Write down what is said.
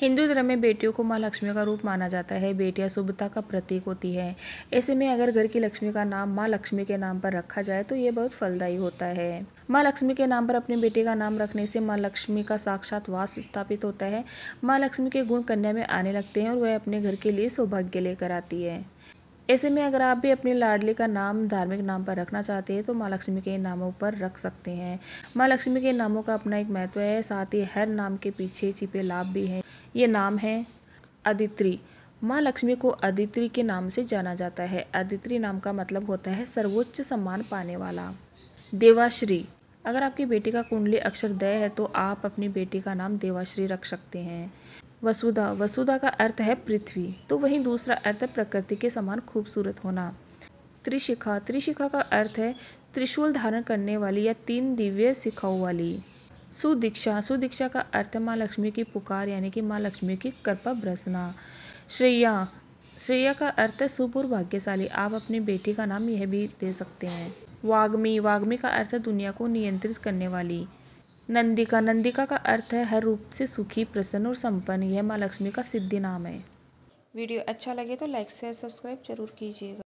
हिंदू धर्म में बेटियों को माँ लक्ष्मी का रूप माना जाता है बेटियाँ शुभता का प्रतीक होती है ऐसे में अगर घर की लक्ष्मी का नाम माँ लक्ष्मी के नाम पर रखा जाए तो ये बहुत फलदायी होता है माँ लक्ष्मी के नाम पर अपने बेटे का नाम रखने से माँ लक्ष्मी का साक्षात वास स्थापित होता है माँ लक्ष्मी के गुण कन्या में आने लगते हैं और वह अपने घर के लिए सौभाग्य लेकर आती है ऐसे में अगर आप भी अपनी लाडली का नाम धार्मिक नाम पर रखना चाहते हैं तो माँ लक्ष्मी के नामों पर रख सकते हैं माँ लक्ष्मी के नामों का अपना एक महत्व है साथ ही हर नाम के पीछे छिपे लाभ भी हैं ये नाम है अदित्री माँ लक्ष्मी को अदित्री के नाम से जाना जाता है अदित्री नाम का मतलब होता है सर्वोच्च सम्मान पाने वाला देवाश्री अगर आपकी बेटी का कुंडली अक्षर दय है तो आप अपनी बेटी का नाम देवाश्री रख सकते हैं वसुधा वसुधा का अर्थ है पृथ्वी तो वहीं दूसरा अर्थ है प्रकृति के समान खूबसूरत होना त्रिशिखा त्रिशिखा का अर्थ है त्रिशूल धारण करने वाली या तीन दिव्य शिखाओं वाली सुदीक्षा सुदीक्षा का अर्थ है माँ लक्ष्मी की पुकार यानी कि माँ लक्ष्मी की कृपा ब्रसना श्रेया श्रेया का अर्थ है सुपुर भाग्यशाली आप अपनी बेटी का नाम यह भी दे सकते हैं वाग्मी वाग्मी का अर्थ है दुनिया को नियंत्रित करने वाली नंदिका नंदिका का अर्थ है हर रूप से सुखी प्रसन्न और संपन्न यह माँ लक्ष्मी का सिद्धि नाम है वीडियो अच्छा लगे तो लाइक शेयर सब्सक्राइब जरूर कीजिएगा